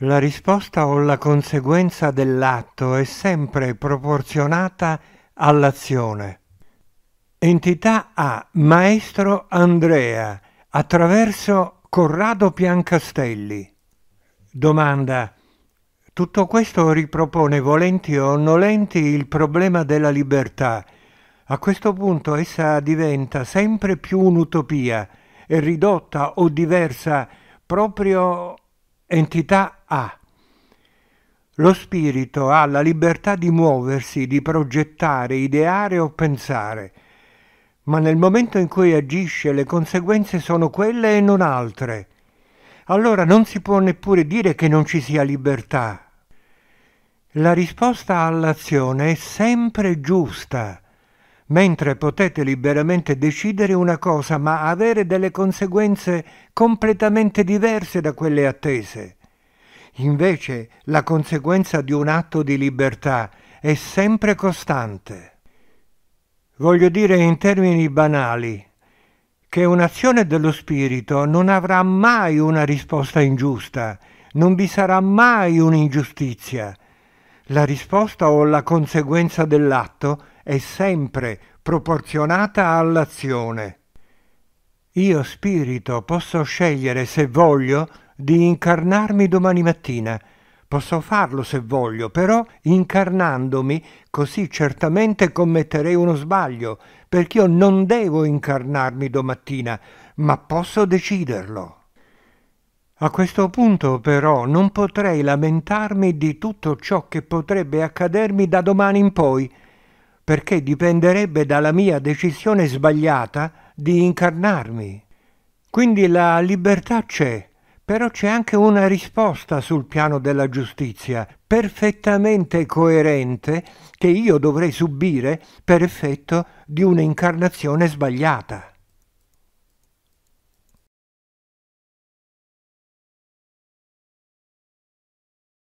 La risposta o la conseguenza dell'atto è sempre proporzionata all'azione. Entità A. Maestro Andrea, attraverso Corrado Piancastelli. Domanda. Tutto questo ripropone volenti o nolenti il problema della libertà. A questo punto essa diventa sempre più un'utopia è ridotta o diversa proprio Entità A. Lo spirito ha la libertà di muoversi, di progettare, ideare o pensare, ma nel momento in cui agisce le conseguenze sono quelle e non altre. Allora non si può neppure dire che non ci sia libertà. La risposta all'azione è sempre giusta mentre potete liberamente decidere una cosa ma avere delle conseguenze completamente diverse da quelle attese. Invece la conseguenza di un atto di libertà è sempre costante. Voglio dire in termini banali che un'azione dello spirito non avrà mai una risposta ingiusta, non vi sarà mai un'ingiustizia, la risposta o la conseguenza dell'atto è sempre proporzionata all'azione. Io spirito posso scegliere se voglio di incarnarmi domani mattina. Posso farlo se voglio, però incarnandomi così certamente commetterei uno sbaglio, perché io non devo incarnarmi domattina, ma posso deciderlo. A questo punto però non potrei lamentarmi di tutto ciò che potrebbe accadermi da domani in poi, perché dipenderebbe dalla mia decisione sbagliata di incarnarmi. Quindi la libertà c'è, però c'è anche una risposta sul piano della giustizia, perfettamente coerente, che io dovrei subire per effetto di un'incarnazione sbagliata.